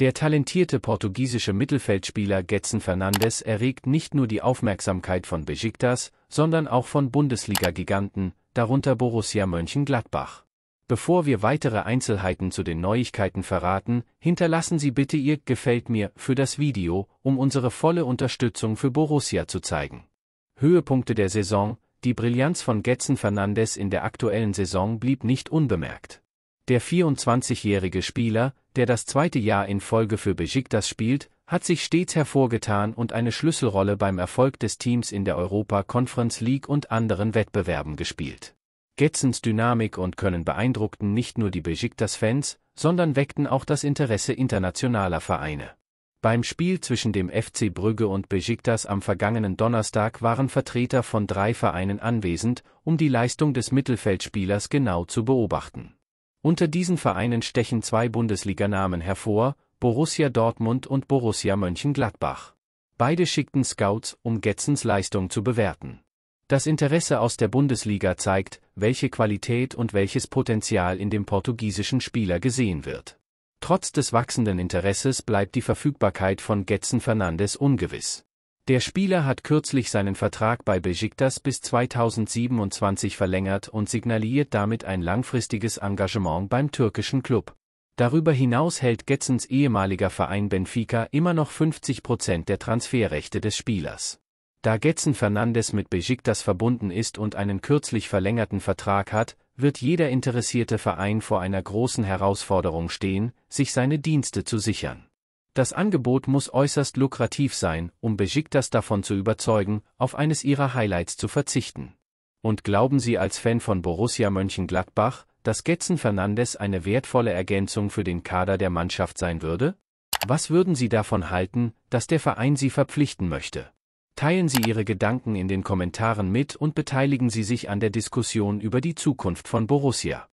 Der talentierte portugiesische Mittelfeldspieler Getzen Fernandes erregt nicht nur die Aufmerksamkeit von Besiktas, sondern auch von Bundesliga-Giganten, darunter Borussia Mönchengladbach. Bevor wir weitere Einzelheiten zu den Neuigkeiten verraten, hinterlassen Sie bitte Ihr Gefällt mir für das Video, um unsere volle Unterstützung für Borussia zu zeigen. Höhepunkte der Saison Die Brillanz von Getzen Fernandes in der aktuellen Saison blieb nicht unbemerkt. Der 24-jährige Spieler, der das zweite Jahr in Folge für Besiktas spielt, hat sich stets hervorgetan und eine Schlüsselrolle beim Erfolg des Teams in der Europa Conference League und anderen Wettbewerben gespielt. Getzens Dynamik und Können beeindruckten nicht nur die Besiktas-Fans, sondern weckten auch das Interesse internationaler Vereine. Beim Spiel zwischen dem FC Brügge und Besiktas am vergangenen Donnerstag waren Vertreter von drei Vereinen anwesend, um die Leistung des Mittelfeldspielers genau zu beobachten unter diesen Vereinen stechen zwei Bundesliganamen hervor, Borussia Dortmund und Borussia Mönchengladbach. Beide schickten Scouts, um Getzens Leistung zu bewerten. Das Interesse aus der Bundesliga zeigt, welche Qualität und welches Potenzial in dem portugiesischen Spieler gesehen wird. Trotz des wachsenden Interesses bleibt die Verfügbarkeit von Getzen Fernandes ungewiss. Der Spieler hat kürzlich seinen Vertrag bei Besiktas bis 2027 verlängert und signaliert damit ein langfristiges Engagement beim türkischen Klub. Darüber hinaus hält Getzens ehemaliger Verein Benfica immer noch 50 Prozent der Transferrechte des Spielers. Da Getzen Fernandes mit Besiktas verbunden ist und einen kürzlich verlängerten Vertrag hat, wird jeder interessierte Verein vor einer großen Herausforderung stehen, sich seine Dienste zu sichern. Das Angebot muss äußerst lukrativ sein, um Besiktas davon zu überzeugen, auf eines ihrer Highlights zu verzichten. Und glauben Sie als Fan von Borussia Mönchengladbach, dass Getzen Fernandes eine wertvolle Ergänzung für den Kader der Mannschaft sein würde? Was würden Sie davon halten, dass der Verein Sie verpflichten möchte? Teilen Sie Ihre Gedanken in den Kommentaren mit und beteiligen Sie sich an der Diskussion über die Zukunft von Borussia.